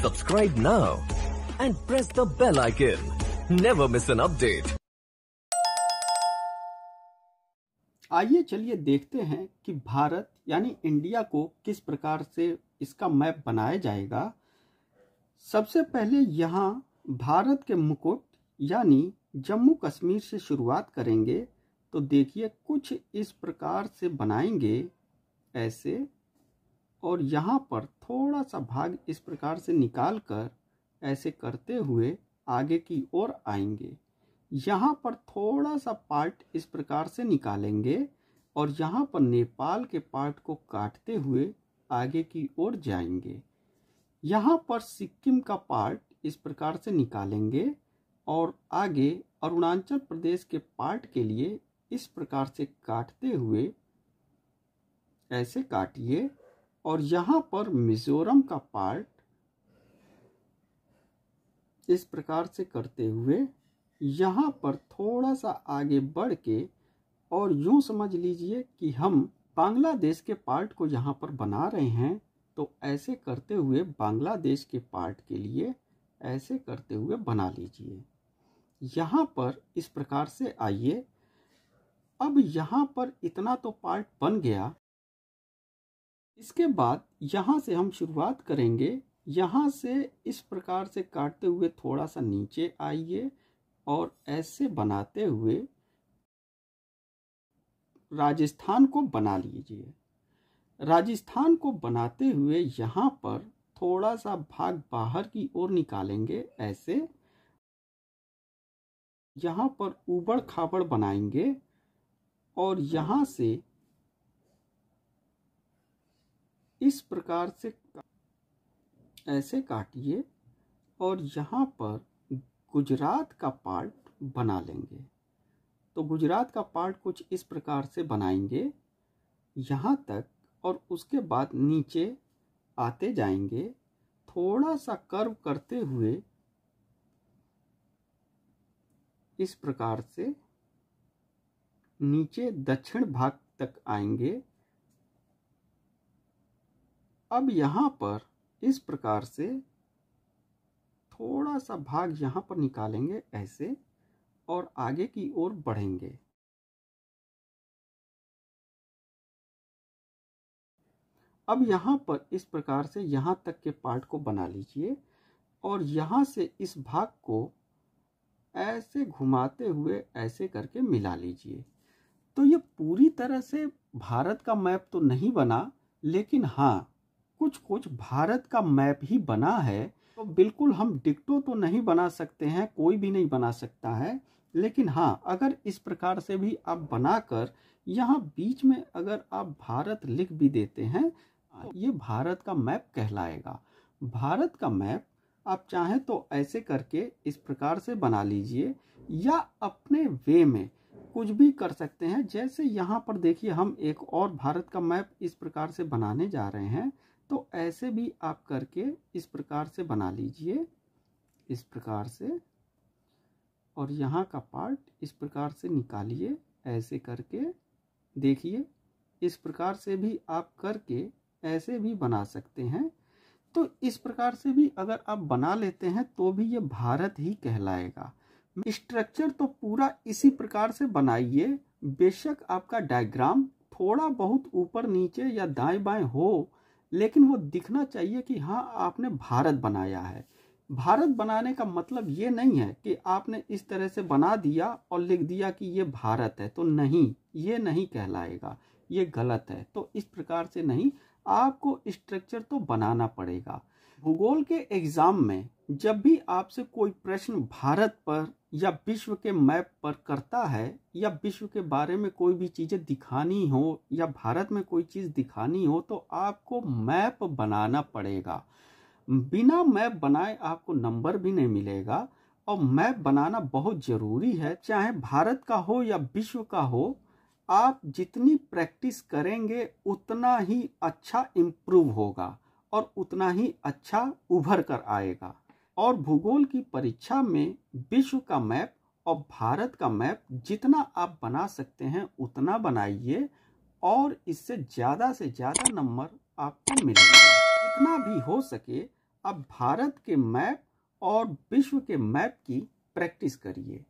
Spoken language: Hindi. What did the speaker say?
Subscribe now and press the bell icon. Never miss an update. आइए चलिए देखते हैं कि भारत यानी इंडिया को किस प्रकार से इसका मैप बनाया जाएगा सबसे पहले यहाँ भारत के मुकुट यानी जम्मू कश्मीर से शुरुआत करेंगे तो देखिए कुछ इस प्रकार से बनाएंगे ऐसे और यहाँ पर थोड़ा सा भाग इस प्रकार से निकाल कर ऐसे करते हुए आगे की ओर आएंगे यहाँ पर थोड़ा सा पार्ट इस प्रकार से निकालेंगे और यहाँ पर नेपाल के पार्ट को काटते हुए आगे की ओर जाएंगे यहाँ पर सिक्किम का पार्ट इस प्रकार से निकालेंगे और आगे अरुणाचल प्रदेश के पार्ट के लिए इस प्रकार से काटते हुए ऐसे काटिए और यहाँ पर मिजोरम का पार्ट इस प्रकार से करते हुए यहाँ पर थोड़ा सा आगे बढ़ के और यूँ समझ लीजिए कि हम बांग्लादेश के पार्ट को यहाँ पर बना रहे हैं तो ऐसे करते हुए बांग्लादेश के पार्ट के लिए ऐसे करते हुए बना लीजिए यहाँ पर इस प्रकार से आइए अब यहाँ पर इतना तो पार्ट बन गया इसके बाद यहाँ से हम शुरुआत करेंगे यहाँ से इस प्रकार से काटते हुए थोड़ा सा नीचे आइए और ऐसे बनाते हुए राजस्थान को बना लीजिए राजस्थान को बनाते हुए यहाँ पर थोड़ा सा भाग बाहर की ओर निकालेंगे ऐसे यहाँ पर उबड़ खाबड़ बनाएंगे और यहाँ से इस प्रकार से ऐसे काटिए और यहाँ पर गुजरात का पार्ट बना लेंगे तो गुजरात का पार्ट कुछ इस प्रकार से बनाएंगे यहाँ तक और उसके बाद नीचे आते जाएंगे थोड़ा सा कर्व करते हुए इस प्रकार से नीचे दक्षिण भाग तक आएंगे अब यहाँ पर इस प्रकार से थोड़ा सा भाग यहाँ पर निकालेंगे ऐसे और आगे की ओर बढ़ेंगे अब यहाँ पर इस प्रकार से यहाँ तक के पार्ट को बना लीजिए और यहाँ से इस भाग को ऐसे घुमाते हुए ऐसे करके मिला लीजिए तो ये पूरी तरह से भारत का मैप तो नहीं बना लेकिन हाँ कुछ कुछ भारत का मैप ही बना है तो बिल्कुल हम डिक्टो तो नहीं बना सकते हैं कोई भी नहीं बना सकता है लेकिन हाँ अगर इस प्रकार से भी आप बनाकर यहाँ बीच में अगर आप भारत लिख भी देते हैं ये भारत का मैप कहलाएगा भारत का मैप आप चाहें तो ऐसे करके इस प्रकार से बना लीजिए या अपने वे में कुछ भी कर सकते हैं जैसे यहाँ पर देखिए हम एक और भारत का मैप इस प्रकार से बनाने जा रहे हैं तो ऐसे भी आप करके इस प्रकार से बना लीजिए इस प्रकार से और यहाँ का पार्ट इस प्रकार से निकालिए ऐसे करके देखिए इस प्रकार से भी आप करके ऐसे भी बना सकते हैं तो इस प्रकार से भी अगर आप बना लेते हैं तो भी ये भारत ही कहलाएगा स्ट्रक्चर तो पूरा इसी प्रकार से बनाइए बेशक आपका डायग्राम थोड़ा बहुत ऊपर नीचे या दाएं बाएं हो लेकिन वो दिखना चाहिए कि हाँ आपने भारत बनाया है भारत बनाने का मतलब ये नहीं है कि आपने इस तरह से बना दिया और लिख दिया कि ये भारत है तो नहीं ये नहीं कहलाएगा ये गलत है तो इस प्रकार से नहीं आपको स्ट्रक्चर तो बनाना पड़ेगा भूगोल के एग्जाम में जब भी आपसे कोई प्रश्न भारत पर या विश्व के मैप पर करता है या विश्व के बारे में कोई भी चीज़ें दिखानी हो या भारत में कोई चीज़ दिखानी हो तो आपको मैप बनाना पड़ेगा बिना मैप बनाए आपको नंबर भी नहीं मिलेगा और मैप बनाना बहुत ज़रूरी है चाहे भारत का हो या विश्व का हो आप जितनी प्रैक्टिस करेंगे उतना ही अच्छा इम्प्रूव होगा और उतना ही अच्छा उभर कर आएगा और भूगोल की परीक्षा में विश्व का मैप और भारत का मैप जितना आप बना सकते हैं उतना बनाइए और इससे ज़्यादा से ज़्यादा नंबर आपको मिलेंगे जितना भी हो सके आप भारत के मैप और विश्व के मैप की प्रैक्टिस करिए